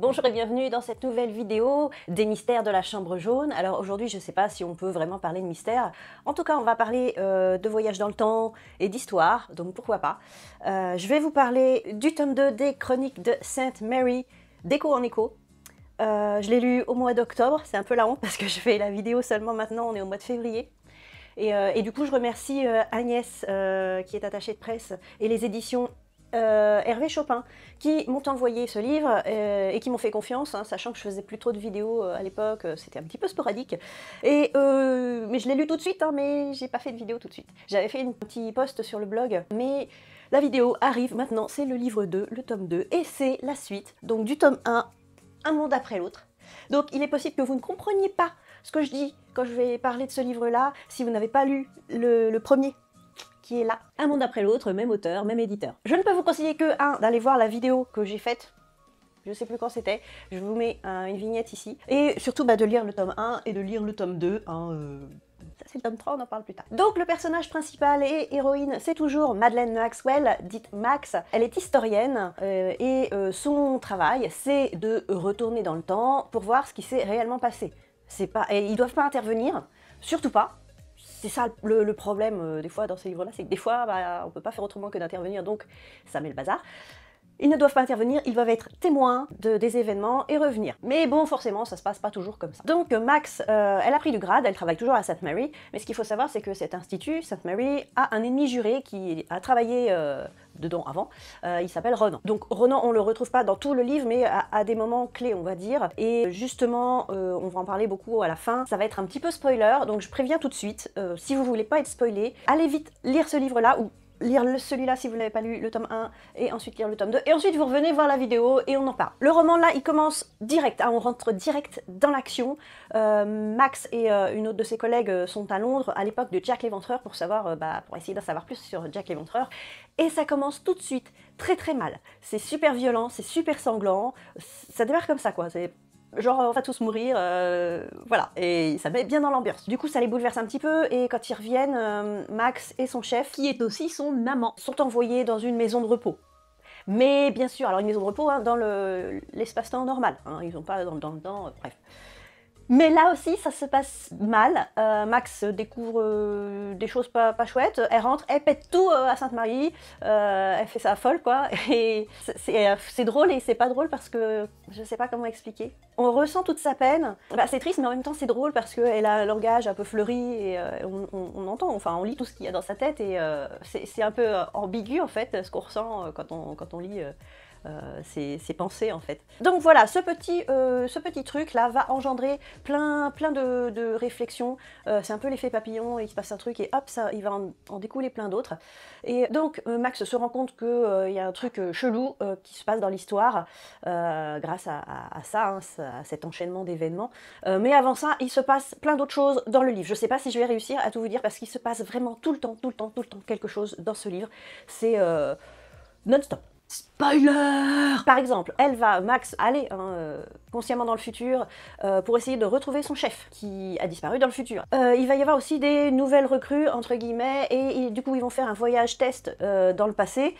Bonjour et bienvenue dans cette nouvelle vidéo des mystères de la chambre jaune. Alors aujourd'hui, je ne sais pas si on peut vraiment parler de mystère. En tout cas, on va parler euh, de voyage dans le temps et d'histoire, donc pourquoi pas. Euh, je vais vous parler du tome 2 des chroniques de Sainte Mary, d'Éco en écho. Euh, je l'ai lu au mois d'octobre, c'est un peu la honte parce que je fais la vidéo seulement maintenant, on est au mois de février. Et, et du coup, je remercie Agnès, qui est attachée de presse, et les éditions euh, Hervé Chopin, qui m'ont envoyé ce livre euh, et qui m'ont fait confiance, hein, sachant que je faisais plus trop de vidéos euh, à l'époque, c'était un petit peu sporadique. Et, mais je l'ai lu tout de suite, hein, mais j'ai pas fait de vidéo tout de suite. J'avais fait un petit post sur le blog, mais la vidéo arrive maintenant, c'est le livre 2, le tome 2, et c'est la suite, donc du tome 1, un monde après l'autre. Donc il est possible que vous ne compreniez pas ce que je dis quand je vais parler de ce livre-là si vous n'avez pas lu le premier qui est là, un monde après l'autre, même auteur, même éditeur. Je ne peux vous conseiller que, un, d'aller voir la vidéo que j'ai faite je sais plus quand c'était, je vous mets une vignette ici. Et surtout bah, de lire le tome 1 et de lire le tome 2. Hein, euh. Ça c'est le tome 3, on en parle plus tard. Donc le personnage principal et héroïne, c'est toujours Madeleine Maxwell, dite Max. Elle est historienne euh, et euh, son travail, c'est de retourner dans le temps pour voir ce qui s'est réellement passé. c'est Pas... Et ils doivent pas intervenir, surtout pas, c'est ça le, problème euh, des fois dans ces livres-là, c'est que des fois, bah, on ne peut pas faire autrement que d'intervenir, donc ça met le bazar. Ils ne doivent pas intervenir, ils doivent être témoins de, des événements et revenir. Mais bon, forcément, ça se passe pas toujours comme ça. Donc euh, Max, euh, elle a pris du grade, elle travaille toujours à Sainte Marie. mais ce qu'il faut savoir, c'est que cet institut, Sainte Marie, a un ennemi juré qui a travaillé euh, dedans avant, il s'appelle Ronan. Donc Ronan, on le retrouve pas dans tout le livre, mais à, à des moments clés, on va dire. Et justement, on va en parler beaucoup à la fin. Ça va être un petit peu spoiler, donc je préviens tout de suite, si vous voulez pas être spoilé, allez vite lire ce livre-là, ou lire celui-là si vous ne l'avez pas lu, le tome 1, et ensuite lire le tome 2. Et ensuite, vous revenez voir la vidéo et on en parle. Le roman, là, il commence direct, hein, on rentre direct dans l'action. Euh, Max et euh, une autre de ses collègues euh, sont à Londres à l'époque de Jack l'Éventreur pour, savoir, bah, pour essayer d'en savoir plus sur Jack l'Éventreur. Et ça commence tout de suite très très mal. C'est super violent, c'est super sanglant, ça démarre comme ça quoi genre on va tous mourir, euh, voilà. Et ça met bien dans l'ambiance. Du coup, ça les bouleverse un petit peu, et quand ils reviennent, euh, Max et son chef, qui est aussi son amant, sont envoyés dans une maison de repos. Mais bien sûr, alors une maison de repos hein, dans l'espace-temps normal, hein, ils n'ont pas dans le temps, euh, bref. Mais là aussi, ça se passe mal. Euh, Max découvre euh, des choses pas, chouettes. Elle rentre, elle pète tout euh, à Sainte-Marie. elle fait ça folle, quoi. Et c'est drôle et c'est pas drôle parce que je sais pas comment expliquer. On ressent toute sa peine. Bah, c'est triste, mais en même temps, c'est drôle parce qu'elle a un langage un peu fleuri et on, entend, enfin, on lit tout ce qu'il y a dans sa tête et c'est un peu ambigu, en fait, ce qu'on ressent quand on, quand on lit. Euh, ses, pensées en fait. Donc voilà, ce petit, euh, ce petit truc là va engendrer plein, plein de, réflexions. Euh, c'est un peu l'effet papillon, il se passe un truc et hop, ça, il va en, découler plein d'autres. Et donc Max se rend compte qu'il y a un truc chelou qui se passe dans l'histoire grâce à, ça, hein, à cet enchaînement d'événements. mais avant ça, il se passe plein d'autres choses dans le livre. Je sais pas si je vais réussir à tout vous dire parce qu'il se passe vraiment tout le temps, tout le temps, tout le temps quelque chose dans ce livre. C'est non-stop. Spoiler Par exemple, elle va, Max, aller hein, euh, consciemment dans le futur euh, pour essayer de retrouver son chef qui a disparu dans le futur. Euh, il va y avoir aussi des nouvelles recrues, entre guillemets, et, du coup ils vont faire un voyage test dans le passé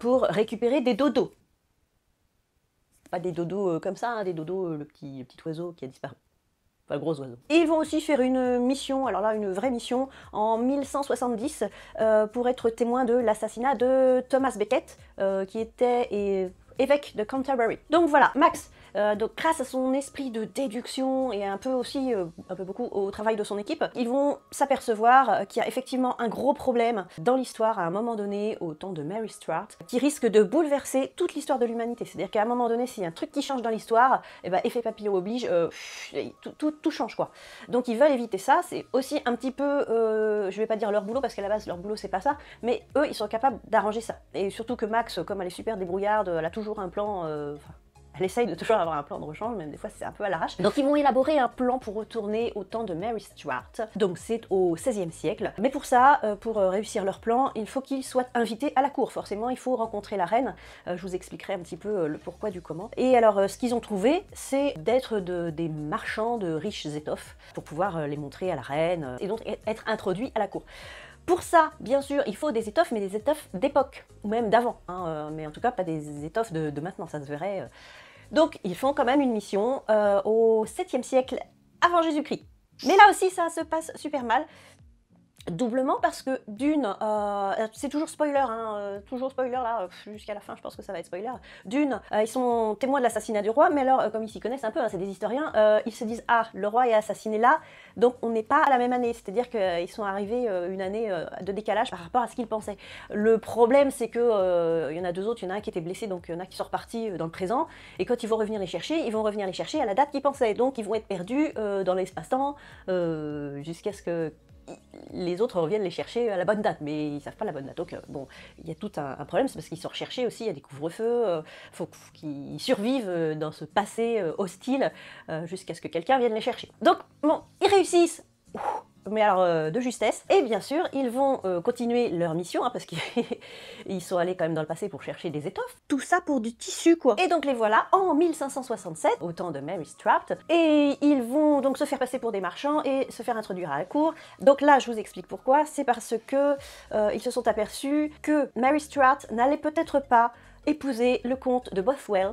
pour récupérer des dodos. Pas des dodos comme ça, hein, des dodos, le petit, le petit oiseau qui a disparu gros oiseau. Et ils vont aussi faire une mission, alors là, une vraie mission, en 1170, euh, pour être témoin de l'assassinat de Thomas Beckett, euh, qui était évêque de Canterbury. Donc voilà, Max, euh, donc grâce à son esprit de déduction et un peu aussi, euh, un peu beaucoup au travail de son équipe, ils vont s'apercevoir euh, qu'il y a effectivement un gros problème dans l'histoire à un moment donné, au temps de Mary Stuart, qui risque de bouleverser toute l'histoire de l'humanité. C'est-à-dire qu'à un moment donné, s'il y a un truc qui change dans l'histoire, et eh ben effet papillon oblige, tout, change quoi. Donc ils veulent éviter ça, c'est aussi un petit peu, je vais pas dire leur boulot parce qu'à la base leur boulot c'est pas ça, mais eux ils sont capables d'arranger ça. Et surtout que Max, comme elle est super débrouillarde, elle a toujours un plan, elle essaye de toujours avoir un plan de rechange, même des fois c'est un peu à l'arrache. Donc ils vont élaborer un plan pour retourner au temps de Mary Stuart, donc c'est au XVIe siècle. Mais pour ça, euh, pour euh, réussir leur plan, il faut qu'ils soient invités à la cour. Forcément, il faut rencontrer la reine. Euh, je vous expliquerai un petit peu le pourquoi du comment. Et alors, ce qu'ils ont trouvé, c'est d'être des marchands de riches étoffes pour pouvoir les montrer à la reine et donc e-, être introduits à la cour. Pour ça, bien sûr, il faut des étoffes, mais des étoffes d'époque, ou même d'avant, hein, mais en tout cas pas des étoffes de, maintenant, ça se verrait. Donc ils font quand même une mission euh, au 7e siècle avant Jésus-Christ. Mais là aussi, ça se passe super mal. Doublement parce que d'une, euh, c'est toujours spoiler, hein, euh, toujours spoiler là, euh, jusqu'à la fin je pense que ça va être spoiler. D'une, ils sont témoins de l'assassinat du roi, mais alors comme ils s'y connaissent un peu, hein, c'est des historiens, ils se disent ah le roi est assassiné là, donc on n'est pas à la même année, c'est-à-dire qu'ils sont arrivés une année de décalage par rapport à ce qu'ils pensaient. Le problème c'est que il y en a deux autres, il y en a un qui était blessé, donc il y en a qui sont repartis dans le présent, et quand ils vont revenir les chercher, ils vont revenir les chercher à la date qu'ils pensaient, donc ils vont être perdus dans l'espace-temps jusqu'à ce que les autres reviennent les chercher à la bonne date, mais ils savent pas la bonne date. Donc bon, il y a tout un, problème, c'est parce qu'ils sont recherchés aussi, il y a des couvre-feux, euh, faut qu'ils survivent euh, dans ce passé euh, hostile jusqu'à ce que quelqu'un vienne les chercher. Donc bon, ils réussissent mais alors euh, de justesse. Et bien sûr, ils vont euh, continuer leur mission, hein, parce qu'ils sont allés quand même dans le passé pour chercher des étoffes. Tout ça pour du tissu, quoi. Et donc les voilà en 1567, au temps de Mary Stuart, et ils vont donc se faire passer pour des marchands et se faire introduire à la cour. Donc là, je vous explique pourquoi. C'est parce que euh, ils se sont aperçus que Mary Stuart n'allait peut-être pas épouser le comte de Bothwell,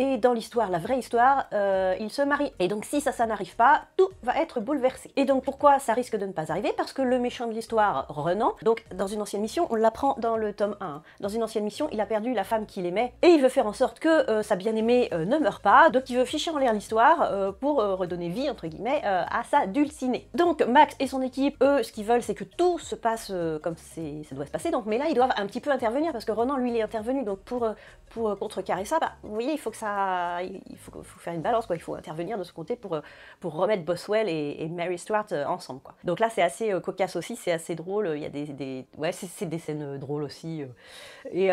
et dans l'histoire, la vraie histoire, euh, il se marie. Et donc si ça, ça n'arrive pas, tout va être bouleversé. Et donc pourquoi ça risque de ne pas arriver Parce que le méchant de l'histoire, Renan, donc dans une ancienne mission, on l'apprend dans le tome 1, hein. dans une ancienne mission, il a perdu la femme qu'il aimait, et il veut faire en sorte que euh, sa bien-aimée euh, ne meure pas, donc il veut ficher en l'air l'histoire pour redonner vie, entre guillemets, à sa dulcinée. Donc Max et son équipe, eux, ce qu'ils veulent, c'est que tout se passe comme ça doit se passer, donc, mais là, ils doivent un petit peu intervenir, parce que Renan, lui, il est intervenu, donc pour, pour contrecarrer ça, bah, vous voyez, il faut que ça il faut, faire une balance, quoi. il faut intervenir de ce côté pour, euh, pour remettre Boswell et, Mary Stuart euh, ensemble. Quoi. Donc là, c'est assez euh, cocasse aussi, c'est assez drôle, il y a des, des ouais, c'est des scènes drôles aussi. Et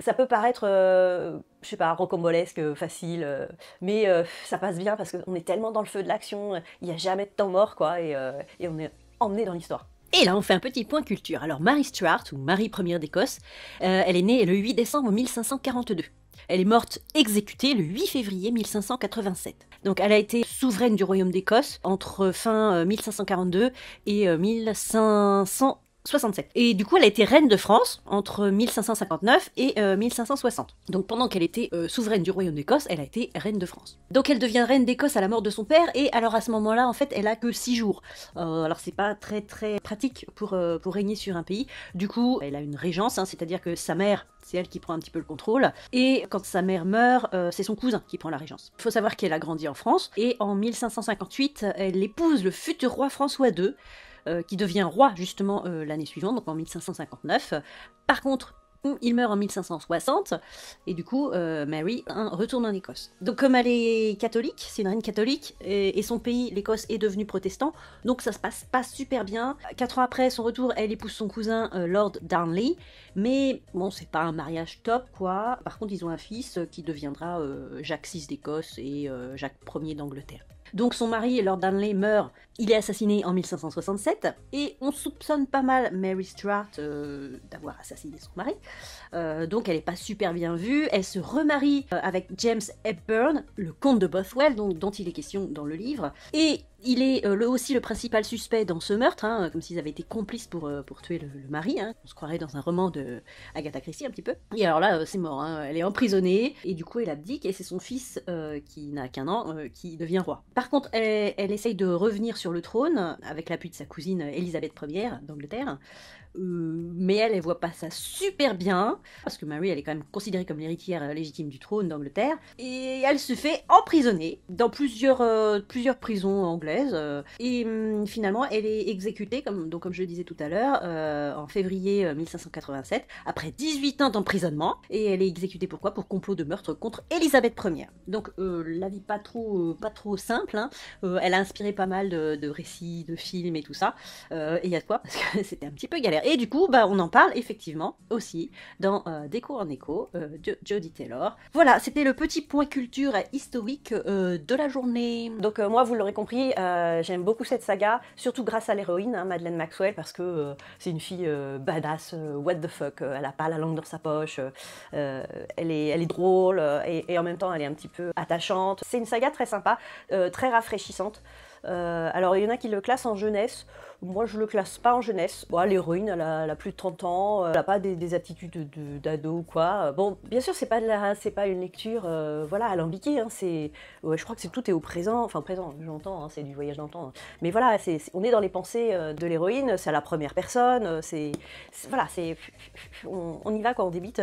ça peut paraître, je sais pas, rocambolesque, facile, mais ça passe bien parce qu'on est tellement dans le feu de l'action, il n'y a jamais de temps mort, quoi, et, et on est emmené dans l'histoire. Et là, on fait un petit point culture. Alors, Mary Stuart, ou Marie première d'Écosse, elle est née le 8 décembre 1542. Elle est morte exécutée le 8 février 1587. Donc elle a été souveraine du royaume d'Écosse entre fin 1542 euh, et 1500 euh, et du coup, elle a été reine de France entre 1559 et 1560. Euh, Donc pendant qu'elle était euh, souveraine du royaume d'Écosse, elle a été reine de France. Donc elle devient reine d'Écosse à la mort de son père, et alors à ce moment-là, en fait, elle a que 6 jours. Euh, alors c'est pas très très pratique pour, euh, pour régner sur un pays. Du coup, elle a une régence, hein, c'est-à-dire que sa mère, c'est elle qui prend un petit peu le contrôle, et quand sa mère meurt, c'est son cousin qui prend la régence. Il Faut savoir qu'elle a grandi en France, et en 1558, elle épouse le futur roi François II, euh, qui devient roi justement euh, l'année suivante, donc en 1559. Par contre, il meurt en 1560, et du coup, euh, Mary hein, retourne en Écosse. Donc, comme elle est catholique, c'est une reine catholique, et, son pays, l'Écosse, est devenu protestant, donc ça se passe pas super bien. Quatre ans après son retour, elle épouse son cousin Lord Darnley, mais bon, c'est pas un mariage top, quoi. Par contre, ils ont un fils qui deviendra Jacques VI d'Écosse et Jacques Ier d'Angleterre. Donc son mari, Lord Danley meurt, il est assassiné en 1567, et on soupçonne pas mal Mary Stuart euh, d'avoir assassiné son mari, euh, donc elle n'est pas super bien vue, elle se remarie euh, avec James Hepburn, le comte de Bothwell, dont il est question dans le livre, et il est aussi le principal suspect dans ce meurtre, hein, comme s'ils avaient été complices pour, tuer le, mari. Hein. On se croirait dans un roman de Agatha Christie un petit peu. Et alors là, c'est mort. Hein. Elle est emprisonnée et du coup, elle abdique et c'est son fils qui n'a qu'un an qui devient roi. Par contre, elle, essaye de revenir sur le trône avec l'appui de sa cousine Elisabeth Ier d'Angleterre. Euh, mais elle, elle voit pas ça super bien, parce que Marie, elle est quand même considérée comme l'héritière euh, légitime du trône d'Angleterre, et elle se fait emprisonner dans plusieurs, euh, plusieurs prisons anglaises, et hum, finalement, elle est exécutée, comme, donc, comme je le disais tout à l'heure, en février 1587, après 18 ans d'emprisonnement, et elle est exécutée pourquoi Pour complot de meurtre contre Élisabeth Ier. Donc, la vie pas trop, pas trop simple, hein. elle a inspiré pas mal de, de, récits, de films et tout ça, et il y a de quoi Parce que c'était un petit peu galère et du coup, bah, on en parle effectivement aussi dans euh, Déco en écho euh, de Jodie Taylor. Voilà, c'était le petit point culture historique euh, de la journée. Donc moi, vous l'aurez compris, j'aime beaucoup cette saga, surtout grâce à l'héroïne, hein, Madeleine Maxwell, parce que c'est une fille badass, what the fuck, elle a pas la langue dans sa poche, elle, est, elle est drôle et, en même temps elle est un petit peu attachante. C'est une saga très sympa, très rafraîchissante. Euh, alors il y en a qui le classent en jeunesse. Moi je le classe pas en jeunesse. L'héroïne, elle, a plus de 30 ans, euh, elle n'a pas des, attitudes d'ado quoi. Bon, bien sûr, c'est pas, pas une lecture euh, voilà, alambiquée. Hein. je crois que c'est tout est au présent, enfin présent, j'entends, hein, c'est du voyage dans le temps. Mais voilà, on est dans les pensées de l'héroïne, c'est à la première personne, c'est. Voilà, On, y va quand on débite,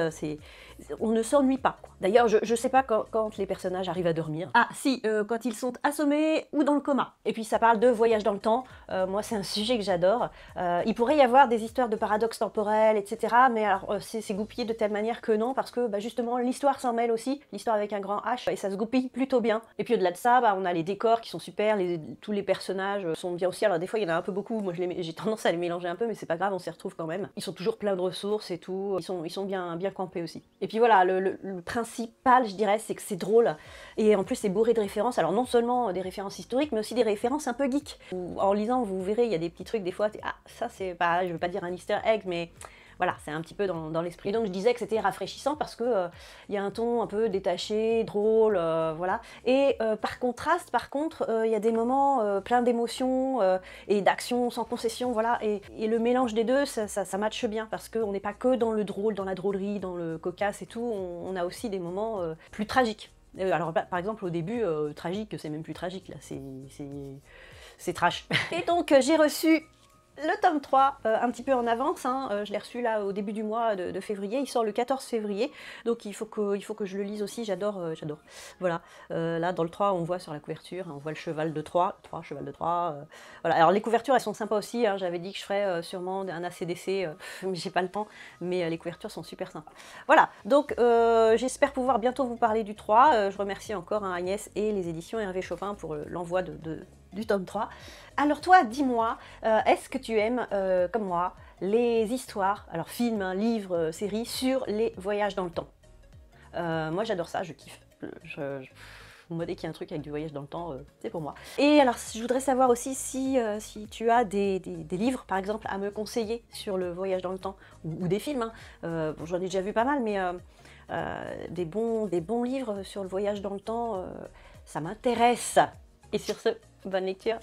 On ne s'ennuie pas. D'ailleurs, je ne sais pas quand, les personnages arrivent à dormir. Ah si, quand ils sont assommés ou dans le coma. Et puis ça parle de voyage dans le temps. Euh, moi, c'est un sujet que j'adore. Euh, il pourrait y avoir des histoires de paradoxes temporels, etc. Mais alors, euh, c'est goupillé de telle manière que non, parce que bah, justement, l'histoire s'en mêle aussi, l'histoire avec un grand H, et ça se goupille plutôt bien. Et puis au-delà de ça, bah, on a les décors qui sont super, tous les personnages sont bien aussi. Alors des fois, il y en a un peu beaucoup. Moi, j'ai tendance à les mélanger un peu, mais c'est pas grave, on s'y retrouve quand même. Ils sont toujours pleins de ressources et tout. Ils sont, ils sont bien, bien campés aussi. Et puis voilà, le, le principal, je dirais, c'est que c'est drôle. Et en plus, c'est bourré de références. Alors non seulement des références historiques, mais aussi des références Référence un peu geek. En lisant, vous verrez, il y a des petits trucs des fois, ah ça c'est pas, je veux pas dire un easter egg, mais voilà, c'est un petit peu dans, l'esprit. donc je disais que c'était rafraîchissant parce que euh, il y a un ton un peu détaché, drôle, euh, voilà. Et euh, par contraste, par contre, il y a des moments pleins d'émotions et d'action sans concession, voilà. Et, le mélange des deux, ça, matche bien parce qu'on n'est pas que dans le drôle, dans la drôlerie, dans le cocasse et tout, on a aussi des moments plus tragiques. Euh, alors, bah, par exemple, au début, euh, tragique, c'est même plus tragique, là, c'est trash. Et donc, euh, j'ai reçu le tome 3, euh, un petit peu en avance, hein, euh, je l'ai reçu là au début du mois de, février, il sort le 14 février, donc il faut que, je le lise aussi, j'adore, euh, j'adore. Voilà, là dans le 3, on voit sur la couverture, hein, on voit le cheval de 3. 3, cheval de 3. voilà. Alors les couvertures, elles sont sympas aussi, hein. j'avais dit que je ferais sûrement un ACDC, mais j'ai pas le temps, mais les couvertures sont super sympas. Voilà, donc j'espère pouvoir bientôt vous parler du 3, je remercie encore Agnès et les éditions Hervé Chopin pour l'envoi de du tome 3. Alors toi, dis-moi, euh, est-ce que tu aimes, euh, comme moi, les histoires, alors films, hein, livres, euh, séries, sur les voyages dans le temps Moi, j'adore ça, je kiffe. je... moi, dès qu'il y a un truc avec du voyage dans le temps, c'est pour moi. Et alors, je voudrais savoir aussi si, si tu as des, livres, par exemple, à me conseiller sur le voyage dans le temps, ou, des films. Hein. J'en ai déjà vu pas mal, mais des, bons, des bons livres sur le voyage dans le temps, ça m'intéresse. Et sur ce, Bonne lecture.